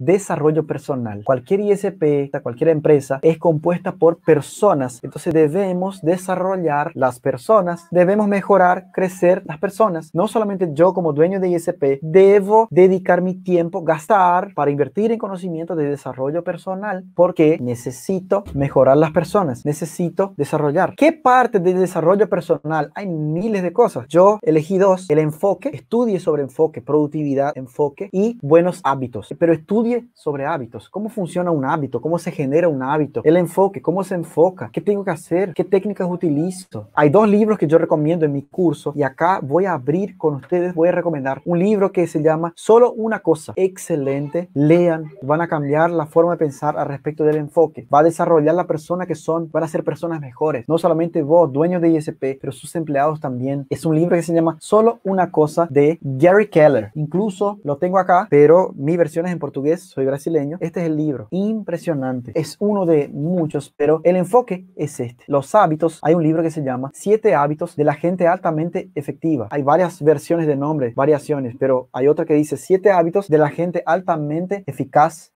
desarrollo personal. Cualquier ISP, cualquier empresa es compuesta por personas. Entonces debemos desarrollar las personas, debemos mejorar, crecer las personas. No solamente yo como dueño de ISP debo dedicar mi tiempo, gastar para invertir en conocimiento de desarrollo personal porque necesito mejorar las personas, necesito desarrollar. ¿Qué parte del desarrollo personal? Hay miles de cosas. Yo elegí dos, el enfoque, estudie sobre enfoque, productividad, enfoque y buenos hábitos. Pero estudie sobre hábitos. ¿Cómo funciona un hábito? ¿Cómo se genera un hábito? El enfoque, ¿cómo se enfoca? ¿Qué tengo que hacer? ¿Qué técnicas utilizo? Hay dos libros que yo recomiendo en mi curso y acá voy a abrir con ustedes, voy a recomendar un libro que se llama Solo una cosa. Excelente, lean, van a cambiar la forma de pensar al respecto del enfoque. Va a desarrollar la persona que son, van a ser personas mejores. No solamente vos, dueños de ISP, pero sus empleados también. Es un libro que se llama Solo una cosa de Gary Keller. Incluso lo tengo acá, pero mi versión es en portugués soy brasileño. Este es el libro, impresionante. Es uno de muchos, pero el enfoque es este. Los hábitos, hay un libro que se llama Siete hábitos de la gente altamente efectiva. Hay varias versiones de nombre, variaciones, pero hay otra que dice Siete hábitos de la gente altamente eficaz